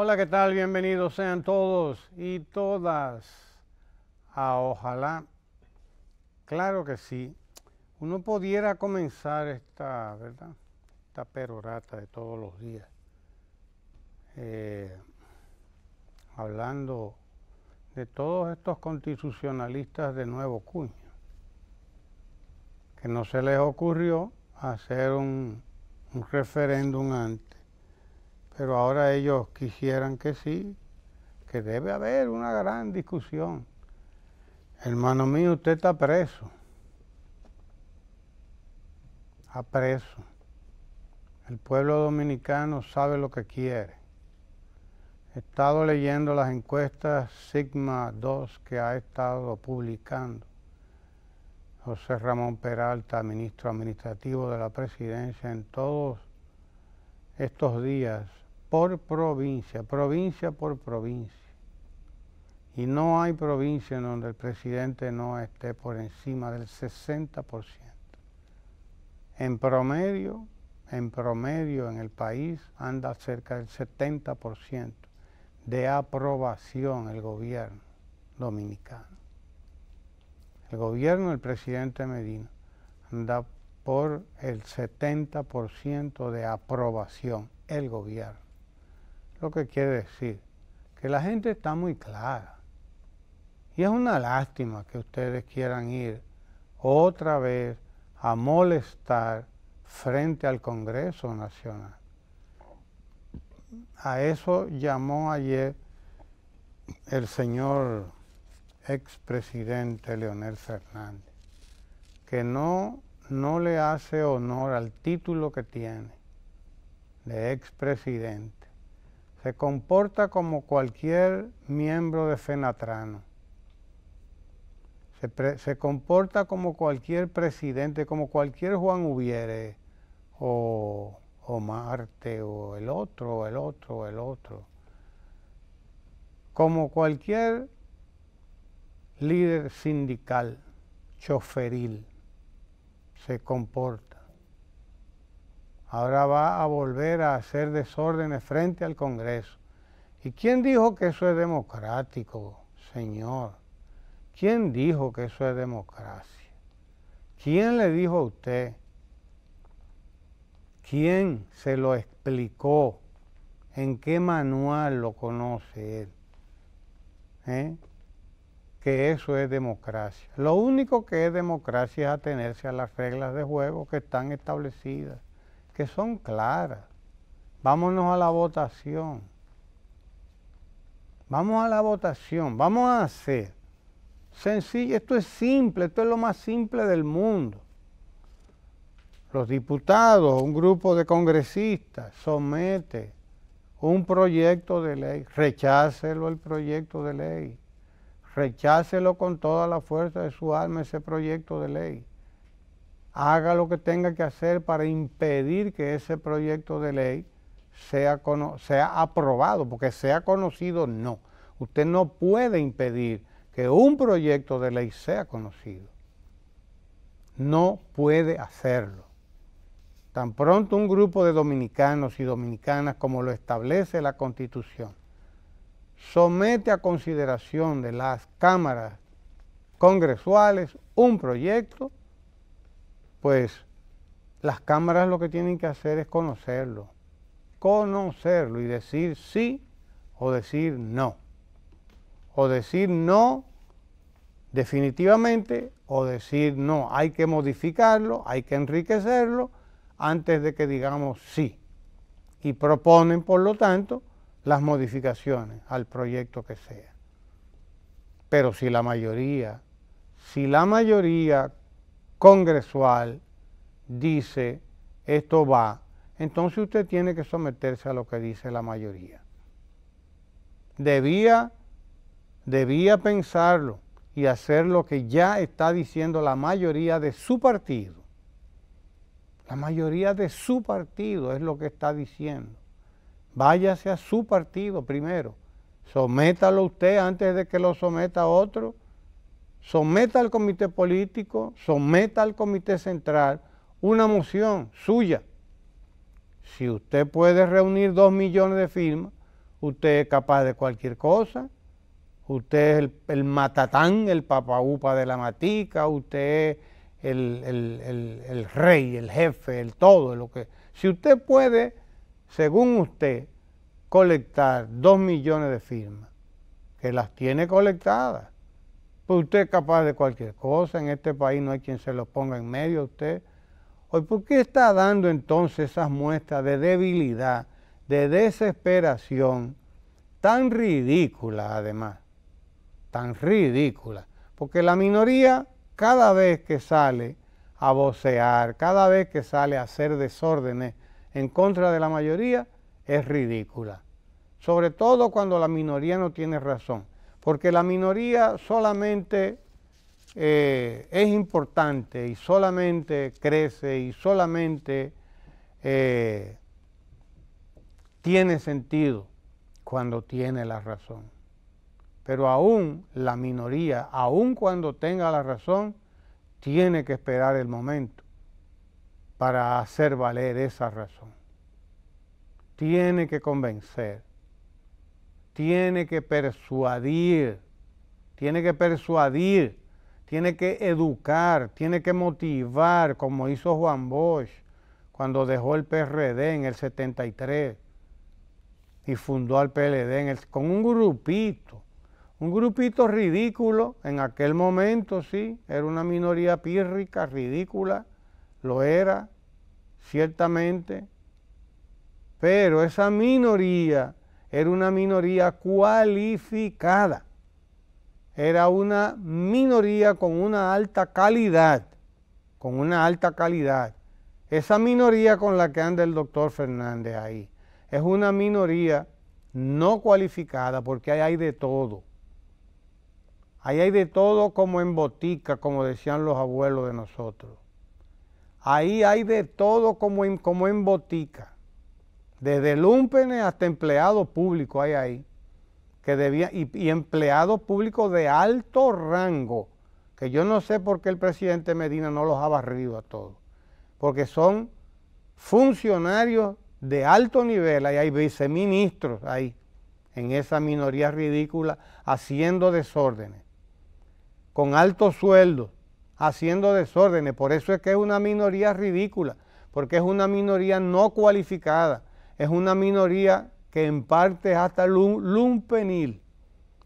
Hola, ¿qué tal? Bienvenidos sean todos y todas a Ojalá. Claro que sí. Uno pudiera comenzar esta, ¿verdad? Esta perorata de todos los días. Eh, hablando de todos estos constitucionalistas de nuevo cuño. Que no se les ocurrió hacer un referéndum antes pero ahora ellos quisieran que sí, que debe haber una gran discusión. Hermano mío, usted está preso. Está preso. El pueblo dominicano sabe lo que quiere. He estado leyendo las encuestas Sigma 2 que ha estado publicando José Ramón Peralta, ministro administrativo de la presidencia, en todos estos días por provincia, provincia por provincia. Y no hay provincia en donde el presidente no esté por encima del 60%. En promedio, en promedio en el país anda cerca del 70% de aprobación el gobierno dominicano. El gobierno del presidente Medina anda por el 70% de aprobación el gobierno lo que quiere decir, que la gente está muy clara. Y es una lástima que ustedes quieran ir otra vez a molestar frente al Congreso Nacional. A eso llamó ayer el señor expresidente Leonel Fernández, que no, no le hace honor al título que tiene de expresidente se comporta como cualquier miembro de Fenatrano. Se, comporta como cualquier presidente, como cualquier Juan Hubiere, o, o Marte, o el otro, o el otro, o el otro. Como cualquier líder sindical, choferil, se comporta ahora va a volver a hacer desórdenes frente al Congreso. ¿Y quién dijo que eso es democrático, señor? ¿Quién dijo que eso es democracia? ¿Quién le dijo a usted? ¿Quién se lo explicó? ¿En qué manual lo conoce él? ¿Eh? Que eso es democracia. Lo único que es democracia es atenerse a las reglas de juego que están establecidas que son claras. Vámonos a la votación. Vamos a la votación. Vamos a hacer. Sencillo, esto es simple, esto es lo más simple del mundo. Los diputados, un grupo de congresistas, somete un proyecto de ley, rechácelo el proyecto de ley, rechácelo con toda la fuerza de su alma ese proyecto de ley haga lo que tenga que hacer para impedir que ese proyecto de ley sea, sea aprobado, porque sea conocido no. Usted no puede impedir que un proyecto de ley sea conocido. No puede hacerlo. Tan pronto un grupo de dominicanos y dominicanas, como lo establece la Constitución, somete a consideración de las cámaras congresuales un proyecto, pues las cámaras lo que tienen que hacer es conocerlo, conocerlo y decir sí o decir no, o decir no definitivamente o decir no, hay que modificarlo, hay que enriquecerlo antes de que digamos sí. Y proponen, por lo tanto, las modificaciones al proyecto que sea. Pero si la mayoría, si la mayoría congresual dice esto va, entonces usted tiene que someterse a lo que dice la mayoría. Debía, debía pensarlo y hacer lo que ya está diciendo la mayoría de su partido. La mayoría de su partido es lo que está diciendo. Váyase a su partido primero. Sométalo usted antes de que lo someta otro someta al comité político, someta al comité central una moción suya. Si usted puede reunir dos millones de firmas, usted es capaz de cualquier cosa. Usted es el, matatán, el papaupa de la matica, usted es el, rey, el jefe, el todo. Lo que, si usted puede, según usted, colectar dos millones de firmas, que las tiene colectadas, pues usted es capaz de cualquier cosa, en este país no hay quien se lo ponga en medio a usted. Hoy, ¿por qué está dando entonces esas muestras de debilidad, de desesperación, tan ridícula además? Tan ridícula. Porque la minoría, cada vez que sale a vocear, cada vez que sale a hacer desórdenes en contra de la mayoría, es ridícula. Sobre todo cuando la minoría no tiene razón porque la minoría solamente eh, es importante y solamente crece y solamente eh, tiene sentido cuando tiene la razón. Pero aún la minoría, aún cuando tenga la razón, tiene que esperar el momento para hacer valer esa razón. Tiene que convencer tiene que persuadir, tiene que persuadir, tiene que educar, tiene que motivar, como hizo Juan Bosch cuando dejó el PRD en el 73 y fundó al PLD con un grupito, un grupito ridículo, en aquel momento sí, era una minoría pírrica, ridícula, lo era, ciertamente, pero esa minoría era una minoría cualificada, era una minoría con una alta calidad, con una alta calidad. Esa minoría con la que anda el doctor Fernández ahí es una minoría no cualificada porque ahí hay de todo. Ahí hay de todo como en botica, como decían los abuelos de nosotros. Ahí hay de todo como en, como en botica. Desde lumpenes hasta empleado público hay ahí. Que y, y empleados públicos de alto rango, que yo no sé por qué el presidente Medina no los ha barrido a todos, porque son funcionarios de alto nivel, hay viceministros ahí, en esa minoría ridícula, haciendo desórdenes, con altos sueldos, haciendo desórdenes, por eso es que es una minoría ridícula, porque es una minoría no cualificada, es una minoría que en parte es hasta lumpenil.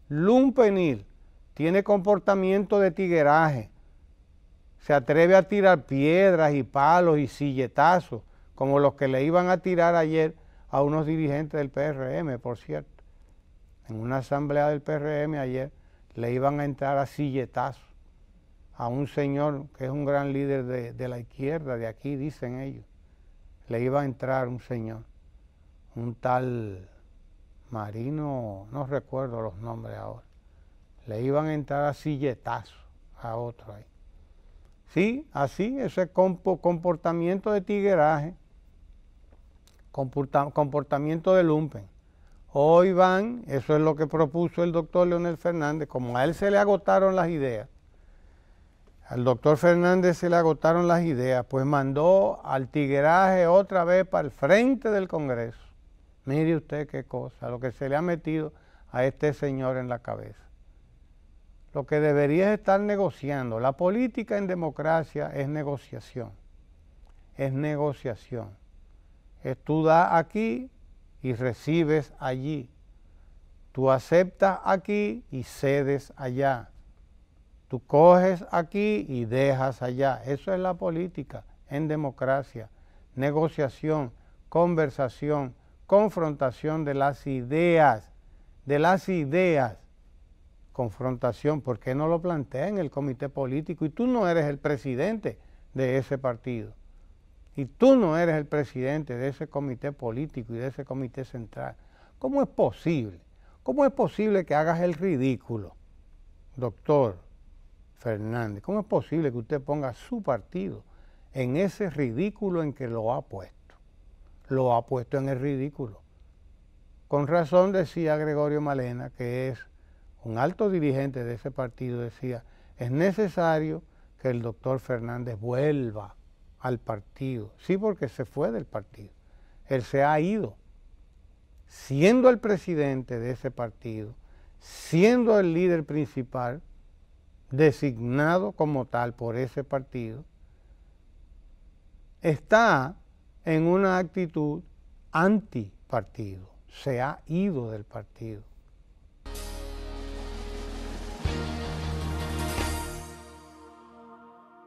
Lumpenil tiene comportamiento de tigueraje, se atreve a tirar piedras y palos y silletazos, como los que le iban a tirar ayer a unos dirigentes del PRM, por cierto. En una asamblea del PRM ayer le iban a entrar a silletazos a un señor que es un gran líder de, de la izquierda, de aquí dicen ellos. Le iba a entrar un señor un tal Marino, no recuerdo los nombres ahora, le iban a entrar a silletazo a otro ahí. Sí, así, ese comportamiento de tigueraje, comportamiento de lumpen. Hoy van, eso es lo que propuso el doctor Leonel Fernández, como a él se le agotaron las ideas, al doctor Fernández se le agotaron las ideas, pues mandó al tigueraje otra vez para el frente del Congreso Mire usted qué cosa, lo que se le ha metido a este señor en la cabeza. Lo que debería estar negociando. La política en democracia es negociación. Es negociación. tú das aquí y recibes allí. Tú aceptas aquí y cedes allá. Tú coges aquí y dejas allá. Eso es la política en democracia. Negociación, conversación, confrontación de las ideas, de las ideas, confrontación, ¿por qué no lo plantea en el comité político? Y tú no eres el presidente de ese partido, y tú no eres el presidente de ese comité político y de ese comité central. ¿Cómo es posible? ¿Cómo es posible que hagas el ridículo, doctor Fernández? ¿Cómo es posible que usted ponga su partido en ese ridículo en que lo ha puesto? lo ha puesto en el ridículo. Con razón decía Gregorio Malena, que es un alto dirigente de ese partido, decía, es necesario que el doctor Fernández vuelva al partido. Sí, porque se fue del partido. Él se ha ido. Siendo el presidente de ese partido, siendo el líder principal, designado como tal por ese partido, está en una actitud antipartido, se ha ido del partido.